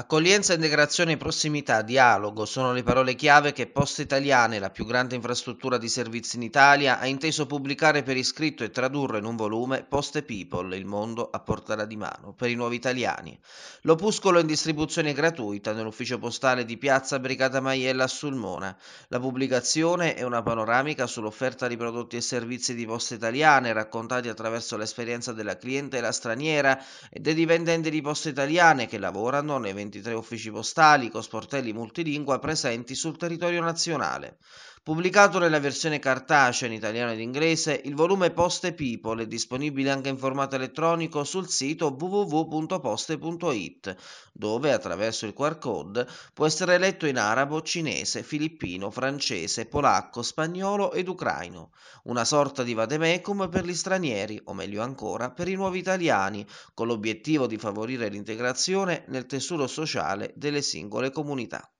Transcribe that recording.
Accoglienza, integrazione, prossimità, dialogo sono le parole chiave che Poste Italiane, la più grande infrastruttura di servizi in Italia, ha inteso pubblicare per iscritto e tradurre in un volume Poste People, il mondo a portata di mano, per i nuovi italiani. L'opuscolo è in distribuzione gratuita nell'ufficio postale di Piazza Brigata Maiella a Sulmona. La pubblicazione è una panoramica sull'offerta di prodotti e servizi di Poste Italiane, raccontati attraverso l'esperienza della clientela straniera e dei dipendenti di Poste Italiane che lavorano nei 20 23 uffici postali con sportelli multilingua presenti sul territorio nazionale. Pubblicato nella versione cartacea in italiano ed inglese, il volume Poste People è disponibile anche in formato elettronico sul sito www.poste.it, dove attraverso il QR code può essere letto in arabo, cinese, filippino, francese, polacco, spagnolo ed ucraino, una sorta di vademecum per gli stranieri, o meglio ancora per i nuovi italiani, con l'obiettivo di favorire l'integrazione nel tessuto sociale delle singole comunità.